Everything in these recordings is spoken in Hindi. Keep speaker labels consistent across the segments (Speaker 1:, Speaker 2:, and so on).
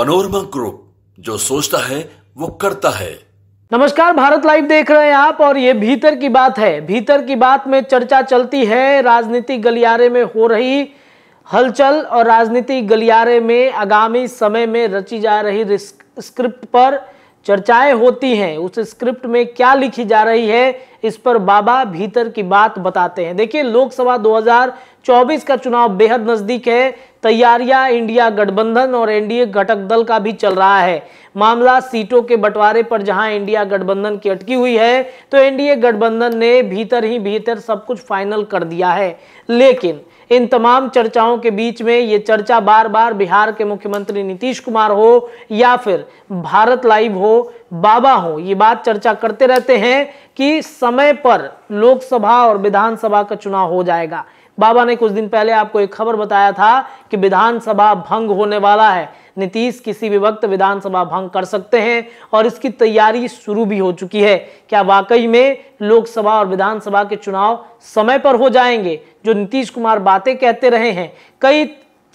Speaker 1: पनोरमा ग्रुप जो सोचता है वो करता है
Speaker 2: नमस्कार भारत लाइव देख रहे हैं आप और ये भीतर की बात है भीतर की बात में चर्चा चलती है राजनीति गलियारे में हो रही हलचल और राजनीति गलियारे में आगामी समय में रची जा रही स्क्रिप्ट पर चर्चाएं होती हैं उस स्क्रिप्ट में क्या लिखी जा रही है इस पर बाबा भीतर की बात बताते हैं देखिए लोकसभा 2024 का चुनाव बेहद नजदीक है तैयारियां इंडिया गठबंधन और एनडीए घटक दल का भी चल रहा है मामला सीटों के बंटवारे पर जहां इंडिया गठबंधन की अटकी हुई है तो एनडीए गठबंधन ने भीतर ही भीतर सब कुछ फाइनल कर दिया है लेकिन इन तमाम चर्चाओं के बीच में ये चर्चा बार बार बिहार के मुख्यमंत्री नीतीश कुमार हो या फिर भारत लाइव हो बाबा हो ये बात चर्चा करते रहते हैं कि समय पर लोकसभा और विधानसभा का चुनाव हो जाएगा बाबा ने कुछ दिन पहले आपको एक खबर बताया था कि विधानसभा भंग होने वाला है नीतीश किसी भी वक्त विधानसभा भंग कर सकते हैं और इसकी तैयारी शुरू भी हो चुकी है क्या वाकई में लोकसभा और विधानसभा के चुनाव समय पर हो जाएंगे जो नीतीश कुमार बातें कहते रहे हैं कई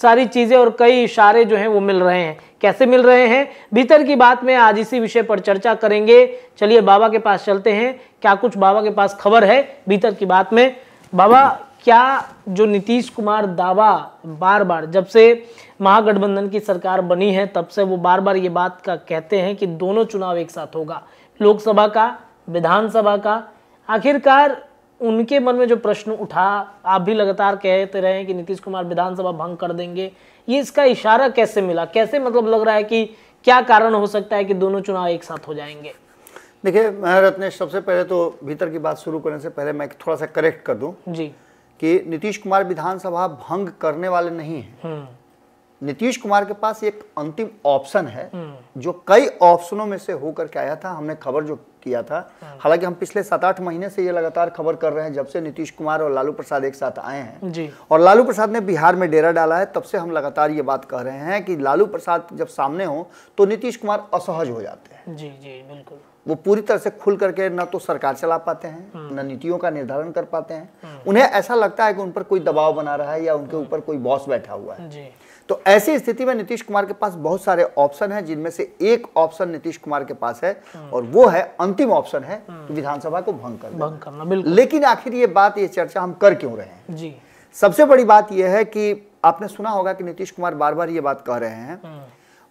Speaker 2: सारी चीज़ें और कई इशारे जो हैं वो मिल रहे हैं कैसे मिल रहे हैं भीतर की बात में आज इसी विषय पर चर्चा करेंगे चलिए बाबा के पास चलते हैं क्या कुछ बाबा के पास खबर है भीतर की बात में बाबा क्या जो नीतीश कुमार दावा बार बार जब से महागठबंधन की सरकार बनी है तब से वो बार बार ये बात का कहते हैं कि दोनों चुनाव एक साथ होगा लोकसभा का विधानसभा का आखिरकार उनके मन में जो प्रश्न उठा आप भी लगातार कहते रहे कि नीतीश कुमार विधानसभा भंग कर देंगे ये इसका इशारा कैसे मिला कैसे मतलब लग रहा है कि क्या कारण हो सकता है कि दोनों चुनाव एक साथ हो जाएंगे
Speaker 1: देखिए रत्नेश सबसे पहले तो भीतर की बात शुरू करने से पहले मैं थोड़ा सा करेक्ट कर दूं जी कि नीतीश कुमार विधानसभा भंग करने वाले नहीं हैं हम्म। नीतीश कुमार के पास एक अंतिम ऑप्शन है जो कई ऑप्शनों में से होकर के आया था हमने खबर जो किया था हालांकि हम पिछले सात आठ महीने से ये लगातार खबर कर रहे हैं जब से नीतीश कुमार और लालू प्रसाद एक साथ आए हैं जी। और लालू प्रसाद ने बिहार में डेरा डाला है तब से हम लगातार ये बात कह रहे हैं कि लालू प्रसाद जब सामने हो तो नीतीश कुमार असहज हो जाते
Speaker 2: हैं जी जी बिल्कुल
Speaker 1: वो पूरी तरह से खुल करके ना तो सरकार चला पाते हैं हम्म। ना नीतियों का निर्धारण कर पाते हैं हम्म। उन्हें ऐसा लगता है कि उन पर कोई दबाव बना रहा है या उनके हम्म। ऊपर कोई बॉस बैठा हुआ है जी। तो ऐसी स्थिति में नीतीश कुमार के पास बहुत सारे ऑप्शन हैं जिनमें से एक ऑप्शन नीतीश कुमार के पास है हम्म। और वो है अंतिम ऑप्शन है कि तो हम्म। विधानसभा को भंग करना भंग करना बिल्कुल लेकिन आखिर ये बात ये चर्चा हम कर क्यों रहे हैं जी सबसे बड़ी बात यह है कि आपने सुना होगा कि नीतीश कुमार बार बार ये बात कह रहे हैं हम्म।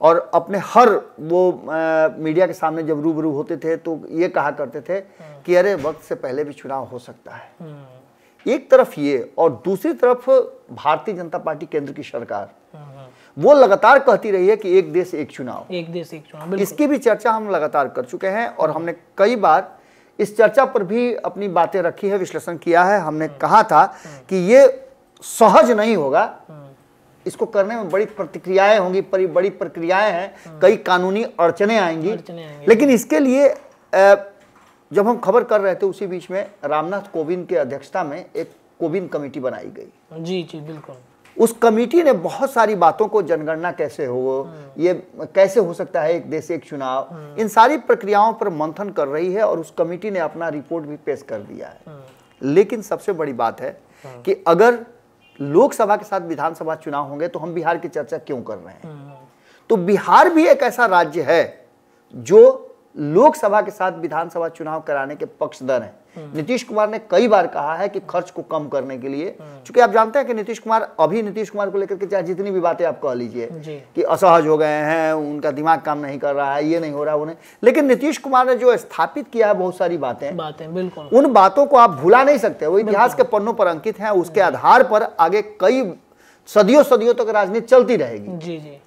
Speaker 1: और अपने हर वो आ, मीडिया के सामने जब रूबरू होते थे तो ये कहा करते थे कि अरे वक्त से पहले भी चुनाव हो सकता है एक तरफ ये और दूसरी तरफ भारतीय जनता पार्टी केंद्र की सरकार वो लगातार कहती रही है कि एक देश एक चुनाव
Speaker 2: एक देश एक चुनाव
Speaker 1: इसकी भी चर्चा हम लगातार कर चुके हैं और हमने कई बार इस चर्चा पर भी अपनी बातें रखी है विश्लेषण किया है हमने हम्म। कहा था हम्म। कि ये सहज नहीं होगा हम्म। इसको करने में बड़ी प्रतिक्रियाएं होंगी बड़ी बड़ी प्रक्रियाएं हैं कई कानूनी अड़चने आएंगी।, लेकिन इसके लिए जब हम खबर कर रहे थे उसी बीच में रामनाथ कोविंद के अध्यक्षता में एक कोविंद कमेटी बनाई गई
Speaker 2: जी जी बिल्कुल
Speaker 1: उस कमेटी ने बहुत सारी बातों को जनगणना कैसे हो ये कैसे हो सकता है एक देश एक चुनाव इन सारी प्रक्रियाओं पर मंथन कर रही है और उस कमेटी ने अपना रिपोर्ट भी पेश कर दिया है लेकिन सबसे बड़ी बात है कि अगर लोकसभा के साथ विधानसभा चुनाव होंगे तो हम बिहार की चर्चा क्यों कर रहे हैं तो बिहार भी एक ऐसा राज्य है जो लोकसभा के साथ विधानसभा चुनाव कराने के पक्षधर हैं नीतीश कुमार ने कई बार कहा है कि खर्च को कम करने के लिए क्योंकि आप जानते हैं कि नीतीश कुमार अभी नीतीश कुमार को लेकर के चाहे जितनी भी बातें आप कह लीजिए कि असहज हो गए हैं उनका दिमाग काम नहीं कर रहा है ये नहीं हो रहा उन्हें लेकिन नीतीश कुमार ने जो स्थापित किया है बहुत सारी बातें बातें बिल्कुल उन बातों को आप भूला नहीं सकते वो इतिहास के पन्नों पर अंकित है उसके आधार पर आगे कई सदियों सदियों तक राजनीति चलती रहेगी जी जी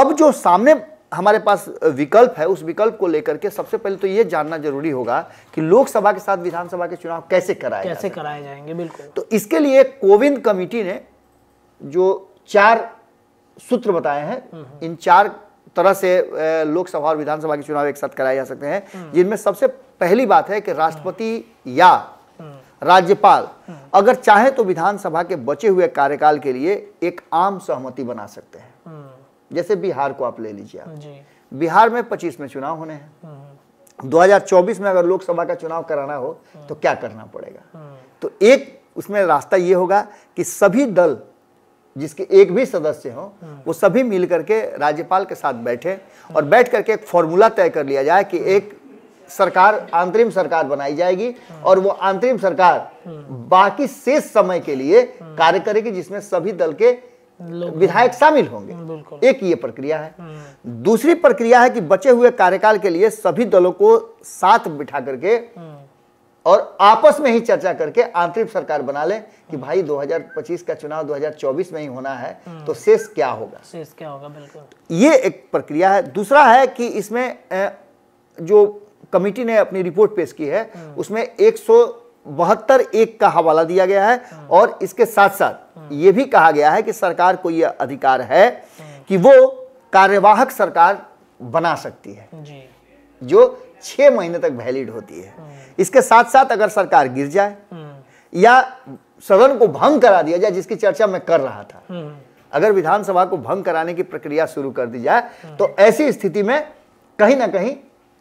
Speaker 1: अब जो सामने हमारे पास विकल्प है उस विकल्प को लेकर के सबसे पहले तो ये जानना जरूरी होगा कि लोकसभा के साथ विधानसभा के चुनाव कैसे कराए कैसे
Speaker 2: कराए जाएंगे बिल्कुल
Speaker 1: तो इसके लिए कोविंद कमेटी ने जो चार सूत्र बताए हैं हम्म। इन चार तरह से लोकसभा और विधानसभा के चुनाव एक साथ कराए जा सकते हैं हम्म। जिनमें सबसे पहली बात है कि राष्ट्रपति या हम्म। राज्यपाल अगर चाहे तो विधानसभा के बचे हुए कार्यकाल के लिए एक आम सहमति बना सकते हैं जैसे बिहार को आप ले लीजिए आप बिहार में पच्चीस में चुनाव होने हैं 2024 हम्म, हम्म। में अगर लोकसभा का चुनाव कराना हो तो हम्म। क्या करना पड़ेगा तो एक उसमें रास्ता ये होगा कि सभी दल जिसके एक भी सदस्य हो वो सभी मिल करके राज्यपाल के साथ बैठे और बैठ करके एक फॉर्मूला तय कर लिया जाए कि एक सरकार अंतरिम सरकार बनाई जाएगी और वो अंतरिम सरकार बाकी शेष समय के लिए कार्य करेगी जिसमें सभी दल के
Speaker 2: विधायक शामिल होंगे
Speaker 1: एक ये प्रक्रिया है हम्म। दूसरी प्रक्रिया है कि बचे हुए कार्यकाल के लिए सभी दलों को साथ बिठा करके हम्म। और आपस में ही चर्चा करके आंतरिक सरकार बना लें कि भाई 2025 का चुनाव 2024 में ही होना है हम्म। तो शेष क्या
Speaker 2: होगा शेष क्या होगा बिल्कुल
Speaker 1: ये एक प्रक्रिया है दूसरा है कि इसमें जो कमेटी ने अपनी रिपोर्ट पेश की है उसमें एक सौ बहत्तर एक का हवाला दिया गया है और इसके साथ साथ हम्म। ये भी कहा गया है कि सरकार को यह अधिकार है हम्म। कि वो कार्यवाहक सरकार बना सकती है जी। जो छह महीने तक वैलिड होती है हम्म। इसके साथ साथ अगर सरकार गिर जाए या सदन को भंग करा दिया जाए जिसकी चर्चा मैं कर रहा था अगर विधानसभा को भंग कराने की प्रक्रिया शुरू कर दी जाए तो ऐसी स्थिति में कहीं ना कहीं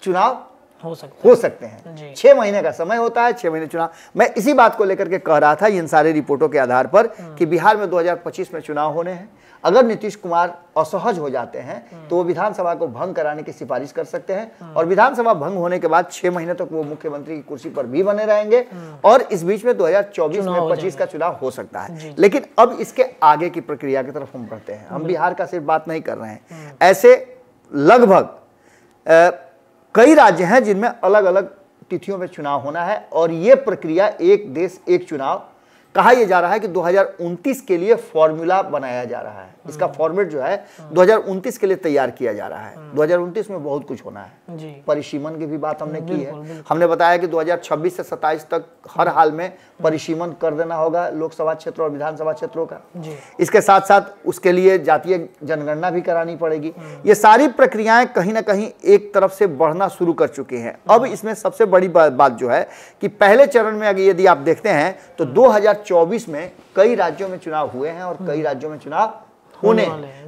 Speaker 1: चुनाव हो सकते हो सकते हैं छह महीने का समय होता है छह महीने चुनाव मैं इसी बात को लेकर के कह रहा था इन सारे रिपोर्टों के आधार पर हम्म। कि बिहार में 2025 में चुनाव होने हैं अगर नीतीश कुमार असहज हो जाते हैं हम्म। तो वो विधानसभा को भंग कराने की सिफारिश कर सकते हैं हम्म। और विधानसभा भंग होने के बाद छह महीने तक तो वो मुख्यमंत्री की कुर्सी पर भी बने रहेंगे और इस बीच में 2024 में 25 का चुनाव हो सकता है लेकिन अब इसके आगे की प्रक्रिया की तरफ हम बढ़ते हैं हम बिहार का सिर्फ बात नहीं कर रहे हैं ऐसे लगभग कई राज्य हैं जिनमें अलग अलग तिथियों में चुनाव होना है और ये प्रक्रिया एक देश एक चुनाव कहा यह जा रहा है कि 2029 के लिए फॉर्मूला बनाया जा रहा है हम्म। इसका फॉर्मेट जो है 2029 हम्म। के लिए तैयार किया जा रहा है 2029 हम्म। में बहुत कुछ होना है परिसीमन की भी बात हमने की है हमने बताया कि 2026 से 27 तक हर हाल में परिसीमन कर देना होगा लोकसभा क्षेत्र और विधानसभा क्षेत्रों का इसके साथ साथ उसके लिए जातीय जनगणना भी करानी पड़ेगी ये सारी प्रक्रियाएं कहीं ना कहीं एक तरफ से बढ़ना शुरू कर चुकी हैं अब इसमें सबसे बड़ी बात जो है कि पहले चरण में अगर यदि आप देखते हैं तो दो 2024 में कई राज्यों में चुनाव हुए हैं और कई हम्म। राज्यों में चुनाव होने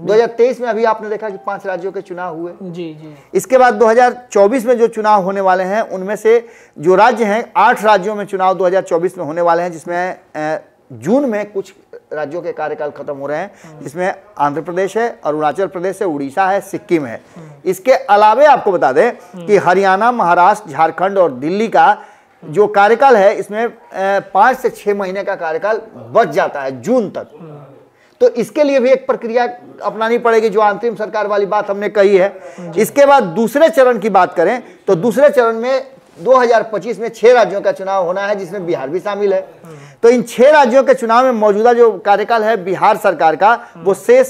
Speaker 1: 2023 में अभी आपने देखा कि पांच राज्यों के चुनाव हुए जी जी इसके बाद 2024 में जो चुनाव होने वाले हैं उनमें से जो राज्य हैं आठ राज्यों में चुनाव 2024 में होने वाले हैं जिसमें जून में कुछ राज्यों के कार्यकाल खत्म हो रहे हैं हम्म। जिसमें आंध्र प्रदेश है अरुणाचल प्रदेश है उड़ीसा है सिक्किम है हम्म। इसके अलावे आपको बता दें कि हरियाणा महाराष्ट्र झारखंड और दिल्ली का जो कार्यकाल है इसमें पांच से छह महीने का कार्यकाल बच जाता है जून तक तो इसके लिए भी एक प्रक्रिया अपनानी पड़ेगी जो अंतरिम सरकार वाली बात हमने कही है इसके बाद दूसरे चरण की बात करें तो दूसरे चरण में 2025 में छह राज्यों का चुनाव होना है जिसमें बिहार भी शामिल है हाँ। तो इन छह राज्यों के चुनाव में मौजूदा जो कार्यकाल है बिहार सरकार का हाँ। वो शेष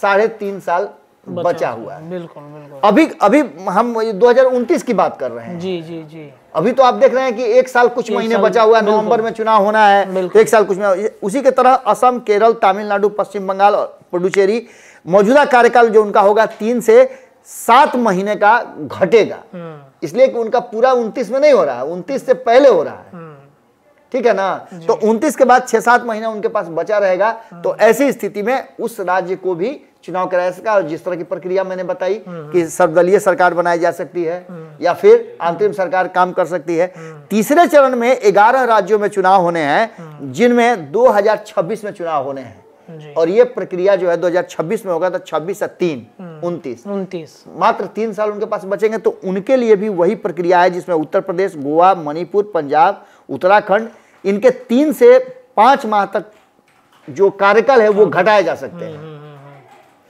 Speaker 1: साढ़े तीन साल बचा, बचा हुआ है बिल्कुल बिल्कुल अभी अभी हम दो की बात कर रहे हैं
Speaker 2: जी जी जी
Speaker 1: अभी तो आप देख रहे हैं कि एक साल कुछ महीने बचा हुआ है नवंबर में चुनाव होना है एक साल कुछ उसी के तरह असम केरल तमिलनाडु पश्चिम बंगाल और पुडुचेरी मौजूदा कार्यकाल जो उनका होगा तीन से सात महीने का घटेगा हम्म। इसलिए कि उनका पूरा उन्तीस में नहीं हो रहा है उनतीस से पहले हो रहा है हम्म। ठीक है ना तो उन्तीस के बाद छह सात महीना उनके पास बचा रहेगा हम्म। तो ऐसी स्थिति में उस राज्य को भी चुनाव कराया सका और जिस तरह की प्रक्रिया मैंने बताई हम्म, हम्म। कि सर्वदलीय सरकार बनाई जा सकती है हम्म। या फिर अंतरिम सरकार काम कर सकती है तीसरे चरण में ग्यारह राज्यों में चुनाव होने हैं जिनमें 2026 में चुनाव होने हैं और ये प्रक्रिया जो है 2026 में होगा तो 26 से तीन उन्तीस उन्तीस मात्र तीन साल उनके पास बचेंगे तो उनके लिए भी वही प्रक्रिया है जिसमें उत्तर प्रदेश गोवा मणिपुर पंजाब उत्तराखंड इनके तीन से पांच माह तक जो कार्यकाल है वो हाँ। घटाए जा सकते हैं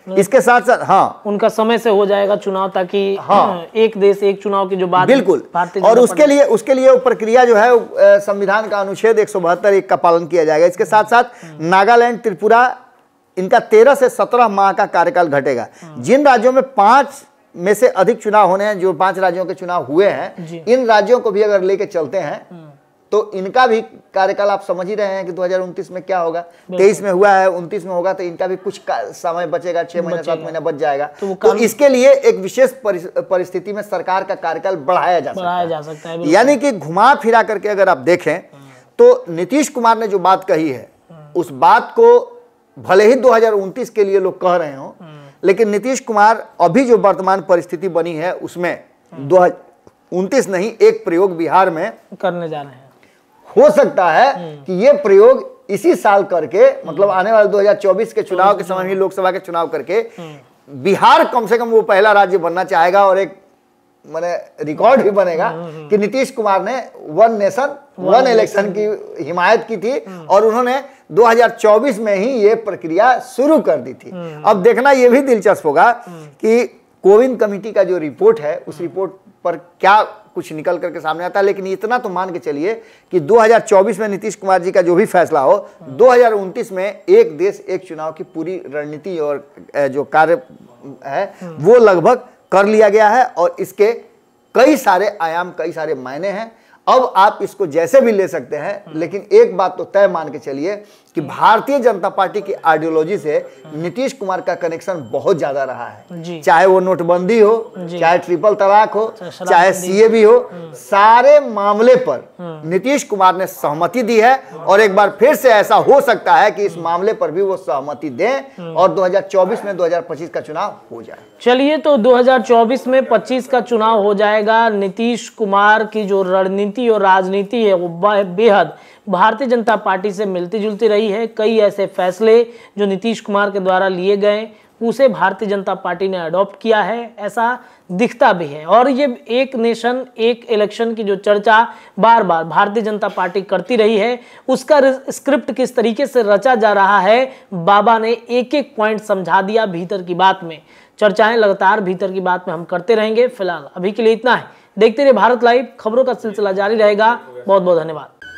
Speaker 1: हाँ। इसके साथ साथ हाँ
Speaker 2: उनका समय से हो जाएगा चुनाव ताकि हाँ, हाँ एक देश एक चुनाव की जो बात बिल्कुल और उसके लिए
Speaker 1: उसके लिए वो प्रक्रिया जो है संविधान का अनुच्छेद एक सौ बहत्तर एक का पालन किया जाएगा इसके साथ साथ हाँ। नागालैंड त्रिपुरा इनका तेरह से सत्रह माह का कार्यकाल घटेगा जिन राज्यों में पांच में से अधिक चुनाव होने हैं जो पांच राज्यों के चुनाव हुए हैं इन राज्यों को भी अगर लेके चलते हैं तो इनका भी कार्यकाल आप समझ ही रहे हैं कि 2029 में क्या होगा तेईस में हुआ है उनतीस में होगा तो इनका भी कुछ समय बचेगा छह महीना सात महीना बच जाएगा तो, तो इसके लिए एक विशेष परिस्थिति में सरकार का कार्यकाल बढ़ाया जा सकता है,
Speaker 2: जा सकता है यानी
Speaker 1: कि घुमा फिरा करके अगर आप देखें हाँ। तो नीतीश कुमार ने जो बात कही है हाँ। उस बात को भले ही दो के लिए लोग कह रहे हो हाँ। लेकिन नीतीश कुमार अभी जो वर्तमान परिस्थिति बनी है उसमें दो नहीं एक प्रयोग बिहार में
Speaker 2: करने जा रहे हैं
Speaker 1: हो सकता है हम्म। कि ये प्रयोग इसी साल करके मतलब आने वाले 2024 के चुनाव के समय ही हम्म। लोकसभा के चुनाव करके हम्म। बिहार कम से कम वो पहला राज्य बनना चाहेगा और एक मैंने रिकॉर्ड भी बनेगा कि नीतीश कुमार ने वन नेशन वन इलेक्शन की हिमायत की थी और उन्होंने 2024 में ही ये प्रक्रिया शुरू कर दी थी अब देखना ये भी दिलचस्प होगा कि कोविंद कमेटी का जो रिपोर्ट है उस रिपोर्ट पर क्या कुछ निकल करके सामने आता है लेकिन इतना तो मान के चलिए कि 2024 में नीतीश कुमार जी का जो भी फैसला हो दो में एक देश एक चुनाव की पूरी रणनीति और जो कार्य है वो लगभग कर लिया गया है और इसके कई सारे आयाम कई सारे मायने हैं अब आप इसको जैसे भी ले सकते हैं लेकिन एक बात तो तय मान के चलिए कि हम्म। भारतीय जनता पार्टी की आइडियोलॉजी से नीतीश कुमार का कनेक्शन बहुत ज्यादा रहा है चाहे वो नोटबंदी हो चाहे ट्रिपल तलाक हो
Speaker 2: चाहे सीए भी
Speaker 1: हो हम्म। सारे मामले पर हम्म। नीतीश कुमार ने सहमति दी है और एक बार फिर से ऐसा हो सकता है कि इस मामले पर भी वो सहमति दें और 2024 में 2025 का चुनाव हो जाए
Speaker 2: चलिए तो 2024 में 25 का चुनाव हो जाएगा नीतीश कुमार की जो रणनीति और राजनीति है वो बेहद भारतीय जनता पार्टी से मिलती जुलती रही है कई ऐसे फैसले जो नीतीश कुमार के द्वारा लिए गए उसे भारतीय जनता पार्टी ने अडॉप्ट किया है ऐसा दिखता भी है और ये एक नेशन एक इलेक्शन की जो चर्चा बार बार भारतीय जनता पार्टी करती रही है उसका स्क्रिप्ट किस तरीके से रचा जा रहा है बाबा ने एक एक पॉइंट समझा दिया भीतर की बात में चर्चाएं लगातार भीतर की बात में हम करते रहेंगे फिलहाल अभी के लिए इतना है देखते रहिए भारत लाइव खबरों का सिलसिला जारी रहेगा बहुत बहुत धन्यवाद